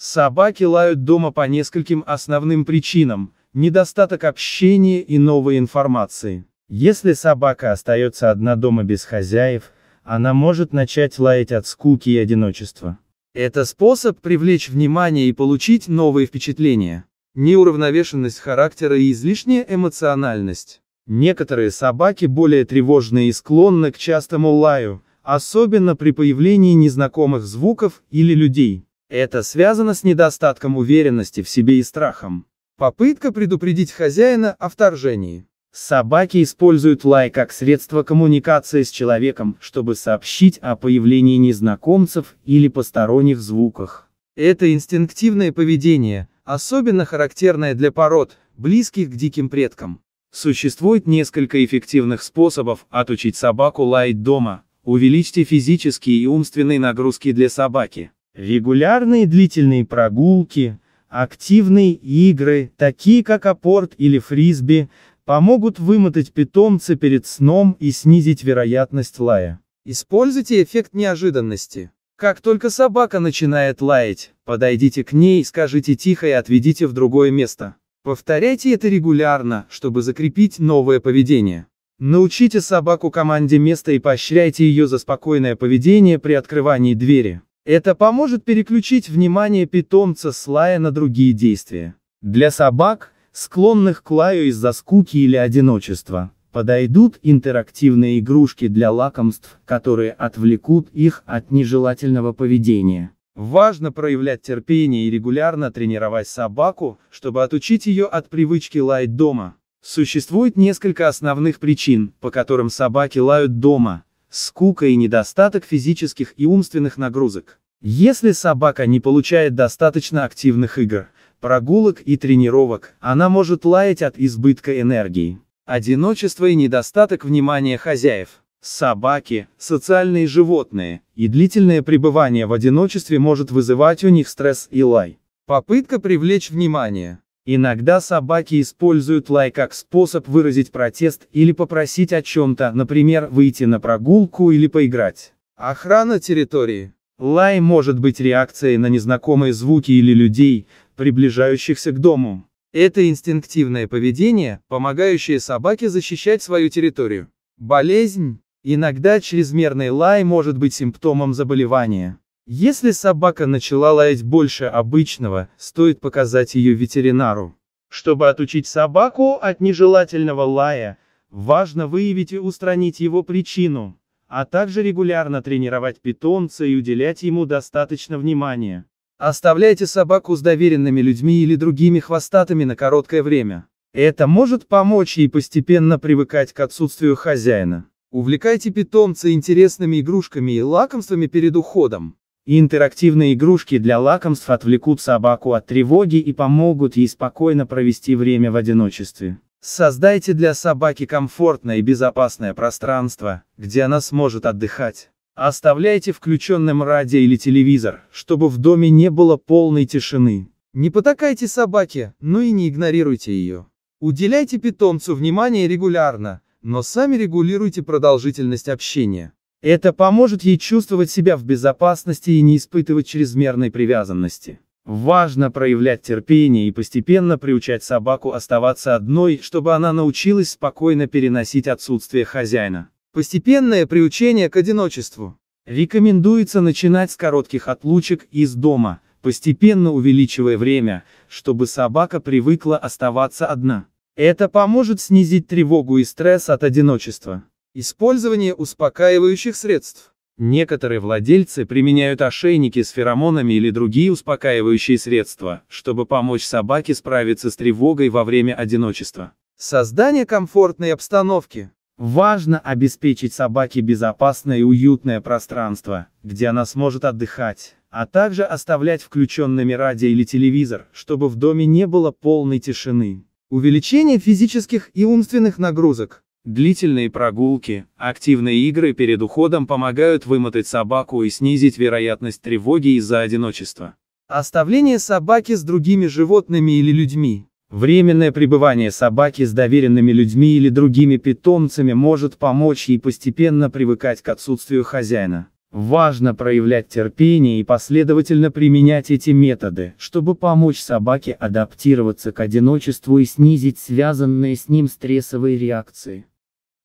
Собаки лают дома по нескольким основным причинам, недостаток общения и новой информации. Если собака остается одна дома без хозяев, она может начать лаять от скуки и одиночества. Это способ привлечь внимание и получить новые впечатления. Неуравновешенность характера и излишняя эмоциональность. Некоторые собаки более тревожные и склонны к частому лаю, особенно при появлении незнакомых звуков или людей. Это связано с недостатком уверенности в себе и страхом. Попытка предупредить хозяина о вторжении. Собаки используют лай как средство коммуникации с человеком, чтобы сообщить о появлении незнакомцев или посторонних звуках. Это инстинктивное поведение, особенно характерное для пород, близких к диким предкам. Существует несколько эффективных способов отучить собаку лаять дома. Увеличьте физические и умственные нагрузки для собаки. Регулярные длительные прогулки, активные игры, такие как апорт или фрисби, помогут вымотать питомца перед сном и снизить вероятность лая. Используйте эффект неожиданности. Как только собака начинает лаять, подойдите к ней, скажите тихо и отведите в другое место. Повторяйте это регулярно, чтобы закрепить новое поведение. Научите собаку команде места и поощряйте ее за спокойное поведение при открывании двери. Это поможет переключить внимание питомца с лая на другие действия. Для собак, склонных к лаю из-за скуки или одиночества, подойдут интерактивные игрушки для лакомств, которые отвлекут их от нежелательного поведения. Важно проявлять терпение и регулярно тренировать собаку, чтобы отучить ее от привычки лаять дома. Существует несколько основных причин, по которым собаки лают дома скука и недостаток физических и умственных нагрузок. Если собака не получает достаточно активных игр, прогулок и тренировок, она может лаять от избытка энергии. Одиночество и недостаток внимания хозяев. Собаки, социальные животные, и длительное пребывание в одиночестве может вызывать у них стресс и лай. Попытка привлечь внимание. Иногда собаки используют лай как способ выразить протест или попросить о чем-то, например, выйти на прогулку или поиграть. Охрана территории. Лай может быть реакцией на незнакомые звуки или людей, приближающихся к дому. Это инстинктивное поведение, помогающее собаке защищать свою территорию. Болезнь. Иногда чрезмерный лай может быть симптомом заболевания. Если собака начала лаять больше обычного, стоит показать ее ветеринару. Чтобы отучить собаку от нежелательного лая, важно выявить и устранить его причину, а также регулярно тренировать питомца и уделять ему достаточно внимания. Оставляйте собаку с доверенными людьми или другими хвостатыми на короткое время. Это может помочь ей постепенно привыкать к отсутствию хозяина. Увлекайте питомца интересными игрушками и лакомствами перед уходом и интерактивные игрушки для лакомств отвлекут собаку от тревоги и помогут ей спокойно провести время в одиночестве. Создайте для собаки комфортное и безопасное пространство, где она сможет отдыхать. Оставляйте включенным радио или телевизор, чтобы в доме не было полной тишины. Не потакайте собаке, но и не игнорируйте ее. Уделяйте питомцу внимание регулярно, но сами регулируйте продолжительность общения. Это поможет ей чувствовать себя в безопасности и не испытывать чрезмерной привязанности. Важно проявлять терпение и постепенно приучать собаку оставаться одной, чтобы она научилась спокойно переносить отсутствие хозяина. Постепенное приучение к одиночеству. Рекомендуется начинать с коротких отлучек из дома, постепенно увеличивая время, чтобы собака привыкла оставаться одна. Это поможет снизить тревогу и стресс от одиночества. Использование успокаивающих средств. Некоторые владельцы применяют ошейники с феромонами или другие успокаивающие средства, чтобы помочь собаке справиться с тревогой во время одиночества. Создание комфортной обстановки. Важно обеспечить собаке безопасное и уютное пространство, где она сможет отдыхать, а также оставлять включенными радио или телевизор, чтобы в доме не было полной тишины. Увеличение физических и умственных нагрузок. Длительные прогулки, активные игры перед уходом помогают вымотать собаку и снизить вероятность тревоги из-за одиночества. Оставление собаки с другими животными или людьми. Временное пребывание собаки с доверенными людьми или другими питомцами может помочь ей постепенно привыкать к отсутствию хозяина. Важно проявлять терпение и последовательно применять эти методы, чтобы помочь собаке адаптироваться к одиночеству и снизить связанные с ним стрессовые реакции.